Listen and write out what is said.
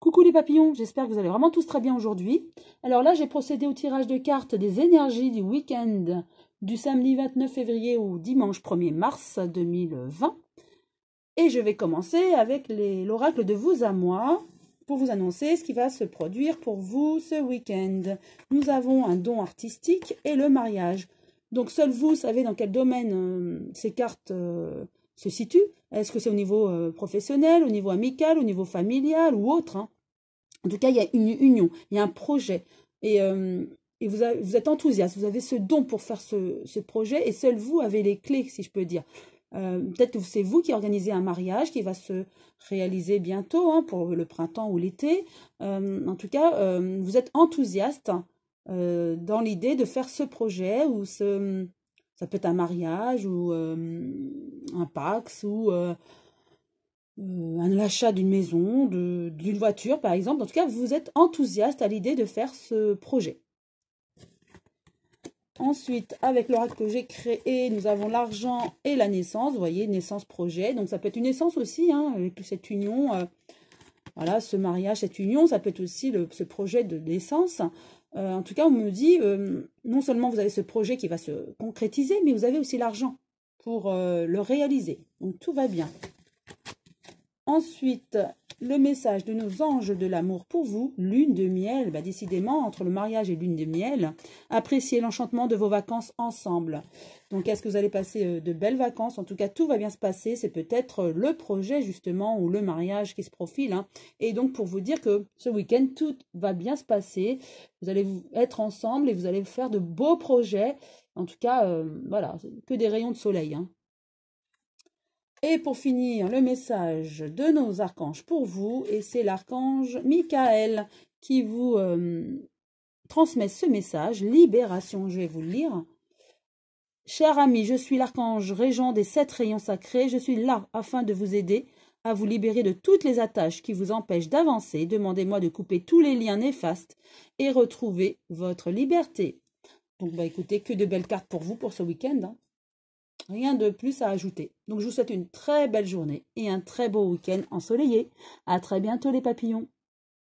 Coucou les papillons, j'espère que vous allez vraiment tous très bien aujourd'hui. Alors là, j'ai procédé au tirage de cartes des énergies du week-end du samedi 29 février au dimanche 1er mars 2020. Et je vais commencer avec l'oracle de vous à moi pour vous annoncer ce qui va se produire pour vous ce week-end. Nous avons un don artistique et le mariage. Donc seul vous savez dans quel domaine euh, ces cartes... Euh, se situe. Est-ce que c'est au niveau euh, professionnel, au niveau amical, au niveau familial ou autre hein En tout cas, il y a une union, il y a un projet. Et, euh, vous, êtes enthousiaste, vous avez ce don pour faire ce, projet et seul vous avez les clés, si je peux dire. Euh, peut-être que c'est vous qui organisez un mariage qui va se réaliser bientôt hein, pour le printemps ou l'été. en tout cas, vous êtes enthousiaste dans l'idée de faire ce projet ou ce, ça peut être un mariage ou euh, un pax ou euh, euh, un l'achat d'une maison, d'une voiture par exemple. En tout cas, vous êtes enthousiaste à l'idée de faire ce projet. Ensuite, avec l'oracle que j'ai créé, nous avons l'argent et la naissance. Vous voyez, naissance-projet. Donc, ça peut être une naissance aussi, hein, avec cette union. voilà, ce mariage, cette union. Ça peut être aussi ce projet de naissance. Euh, en tout cas, on me dit, euh, non seulement vous avez ce projet qui va se concrétiser, mais vous avez aussi l'argent pour euh, le réaliser. Donc tout va bien. Ensuite, le message de nos anges de l'amour pour vous, lune de miel, bah décidément, entre le mariage et lune de miel, appréciez l'enchantement de vos vacances ensemble. Donc, est-ce que vous allez passer euh, de belles vacances En tout cas, tout va bien se passer. C'est peut-être euh, le projet, justement, ou le mariage qui se profile. Hein. Et donc, pour vous dire que ce week-end, tout va bien se passer. Vous allez être ensemble et vous allez faire de beaux projets. En tout cas, euh, voilà, que des rayons de soleil. Hein. Et pour finir, le message de nos archanges pour vous, et c'est l'archange Michael qui vous euh, transmet ce message, libération, je vais vous le lire. Cher ami, je suis l'archange régent des sept rayons sacrés, je suis là afin de vous aider à vous libérer de toutes les attaches qui vous empêchent d'avancer, demandez-moi de couper tous les liens néfastes et retrouver votre liberté. Donc bah écoutez, que de belles cartes pour vous pour ce week-end. Hein. Rien de plus à ajouter. Donc je vous souhaite une très belle journée et un très beau week-end ensoleillé. À très bientôt les papillons.